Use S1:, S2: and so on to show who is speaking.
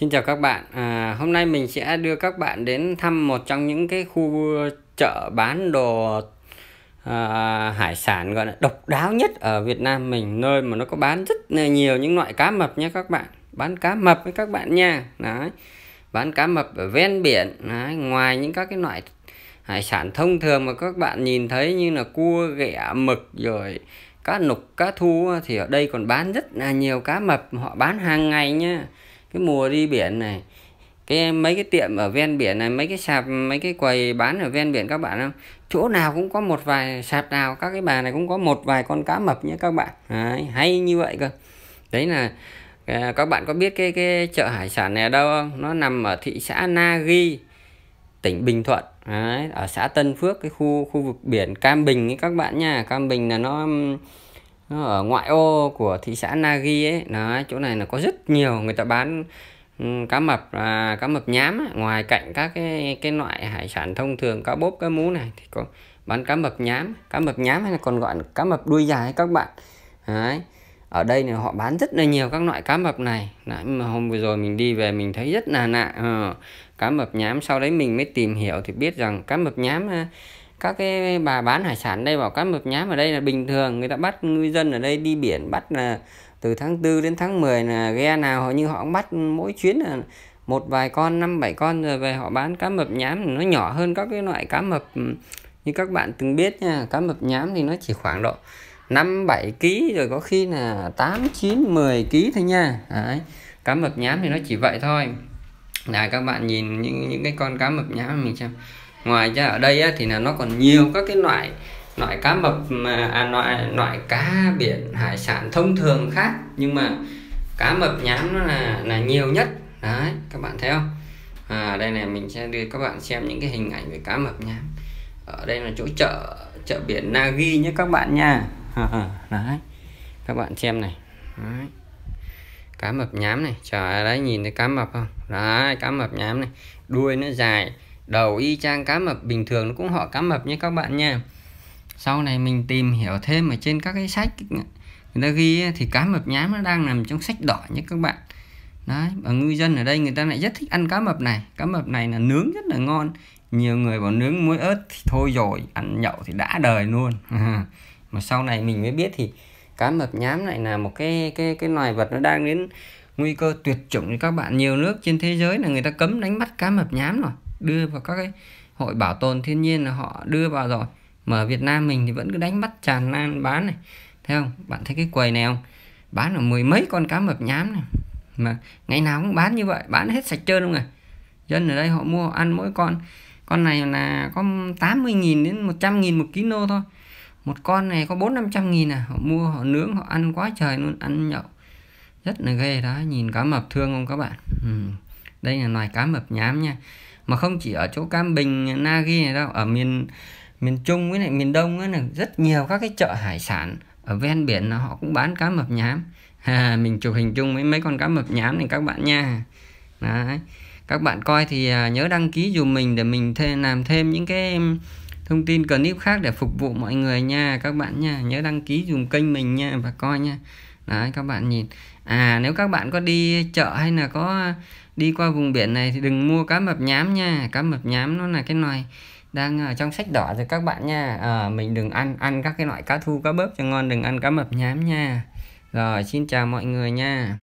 S1: Xin chào các bạn à, hôm nay mình sẽ đưa các bạn đến thăm một trong những cái khu chợ bán đồ à, hải sản gọi là độc đáo nhất ở Việt Nam mình nơi mà nó có bán rất nhiều những loại cá mập nha các bạn bán cá mập với các bạn nha đấy bán cá mập ở ven biển đấy. ngoài những các cái loại hải sản thông thường mà các bạn nhìn thấy như là cua ghẹ mực rồi cá nục cá thu thì ở đây còn bán rất là nhiều cá mập họ bán hàng ngày nha cái mùa đi biển này cái mấy cái tiệm ở ven biển này mấy cái sạp mấy cái quầy bán ở ven biển các bạn không chỗ nào cũng có một vài sạp nào các cái bà này cũng có một vài con cá mập nhé các bạn đấy, hay như vậy cơ đấy là à, các bạn có biết cái cái chợ hải sản này ở đâu không nó nằm ở thị xã Na Nagi tỉnh Bình Thuận đấy, ở xã Tân Phước cái khu khu vực biển Cam Bình ấy các bạn nha Cam Bình là nó nó ở ngoại ô của thị xã Nagi ấy nó chỗ này là có rất nhiều người ta bán cá mập à, cá mập nhám ấy. ngoài cạnh các cái cái loại hải sản thông thường cá bốp cá mú này thì có bán cá mập nhám cá mập nhám hay là còn gọi là cá mập đuôi dài các bạn đấy ở đây này họ bán rất là nhiều các loại cá mập này đấy, mà hôm vừa rồi mình đi về mình thấy rất là lạ ừ. Ờ. cá mập nhám sau đấy mình mới tìm hiểu thì biết rằng cá mập nhám à, các cái bà bán hải sản đây bảo cá mập nhám ở đây là bình thường người ta bắt ngư dân ở đây đi biển bắt là từ tháng 4 đến tháng 10 là ghe nào họ như họ bắt mỗi chuyến là một vài con năm bảy con rồi về họ bán cá mập nhám nó nhỏ hơn các cái loại cá mập ừ, như các bạn từng biết nha cá mập nhám thì nó chỉ khoảng độ năm bảy ký rồi có khi là tám chín 10 ký thôi nha Đấy. cá mập nhám thì nó chỉ vậy thôi là các bạn nhìn những những cái con cá mập nhám mình xem ngoài ra ở đây á, thì là nó còn nhiều các cái loại loại cá mập mà à, loại loại cá biển hải sản thông thường khác nhưng mà cá mập nhám nó là là nhiều nhất đấy các bạn thấy không à, đây này mình sẽ đưa các bạn xem những cái hình ảnh về cá mập nhám ở đây là chỗ chợ chợ biển Nagi nhé các bạn nha đấy các bạn xem này đấy. cá mập nhám này trời đấy nhìn thấy cá mập không đấy cá mập nhám này đuôi nó dài đầu y chang cá mập bình thường nó cũng họ cá mập như các bạn nha sau này mình tìm hiểu thêm ở trên các cái sách người ta ghi thì cá mập nhám nó đang nằm trong sách đỏ nhé các bạn đấy và ngư dân ở đây người ta lại rất thích ăn cá mập này cá mập này là nướng rất là ngon nhiều người bảo nướng muối ớt thì thôi rồi ăn nhậu thì đã đời luôn mà sau này mình mới biết thì cá mập nhám lại là một cái cái cái loài vật nó đang đến nguy cơ tuyệt chủng thì các bạn nhiều nước trên thế giới là người ta cấm đánh bắt cá mập nhám rồi đưa vào các cái hội bảo tồn thiên nhiên là họ đưa vào rồi mà ở Việt Nam mình thì vẫn cứ đánh bắt tràn lan bán này thấy không bạn thấy cái quầy này không bán là mười mấy con cá mập nhám này mà ngày nào cũng bán như vậy bán hết sạch trơn luôn rồi dân ở đây họ mua họ ăn mỗi con con này là có 80.000 đến 100.000 một ký kg thôi một con này có bốn năm trăm nghìn à họ mua họ nướng họ ăn quá trời luôn ăn nhậu rất là ghê đó nhìn cá mập thương không các bạn ừ đây là loài cá mập nhám nha mà không chỉ ở chỗ Cam Bình Nagi này đâu ở miền miền Trung với lại miền Đông ấy là rất nhiều các cái chợ hải sản ở ven biển là họ cũng bán cá mập nhám à, mình chụp hình chung với mấy con cá mập nhám này các bạn nha Đấy. các bạn coi thì à, nhớ đăng ký dùm mình để mình thêm, làm thêm những cái thông tin clip khác để phục vụ mọi người nha các bạn nha nhớ đăng ký dùm kênh mình nha và coi nha đấy các bạn nhìn à nếu các bạn có đi chợ hay là có đi qua vùng biển này thì đừng mua cá mập nhám nha cá mập nhám nó là cái loài đang ở trong sách đỏ rồi các bạn nha à, mình đừng ăn ăn các cái loại cá thu cá bớp cho ngon đừng ăn cá mập nhám nha rồi xin chào mọi người nha